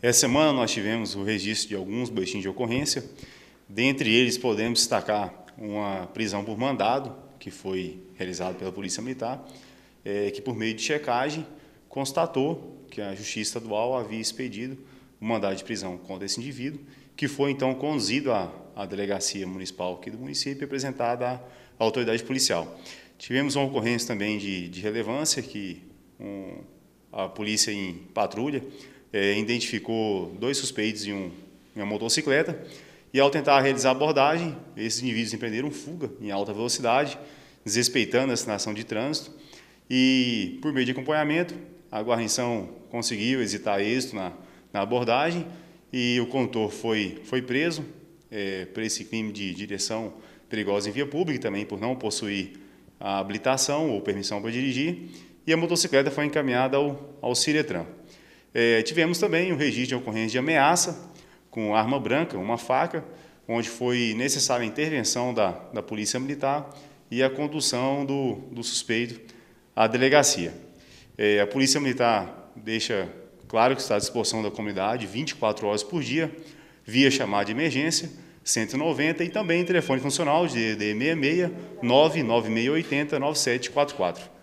Essa semana nós tivemos o registro de alguns boletins de ocorrência. Dentre eles, podemos destacar uma prisão por mandado, que foi realizada pela Polícia Militar, é, que, por meio de checagem, constatou que a Justiça Estadual havia expedido o mandado de prisão contra esse indivíduo, que foi então conduzido à, à delegacia municipal aqui do município e apresentado à, à autoridade policial. Tivemos uma ocorrência também de, de relevância, que um, a polícia em patrulha é, identificou dois suspeitos em, um, em uma motocicleta e, ao tentar realizar a abordagem, esses indivíduos empreenderam fuga em alta velocidade, desrespeitando a assinação de trânsito. E, por meio de acompanhamento, a guarnição conseguiu exitar êxito na, na abordagem e o condutor foi, foi preso é, por esse crime de direção perigosa em via pública, também por não possuir a habilitação ou permissão para dirigir, e a motocicleta foi encaminhada ao, ao Ciretran. É, tivemos também o um registro de ocorrência de ameaça com arma branca, uma faca, onde foi necessária a intervenção da, da Polícia Militar e a condução do, do suspeito à delegacia. É, a Polícia Militar deixa claro que está à disposição da comunidade 24 horas por dia, via chamada de emergência 190 e também telefone funcional de DD 66 99680 9744.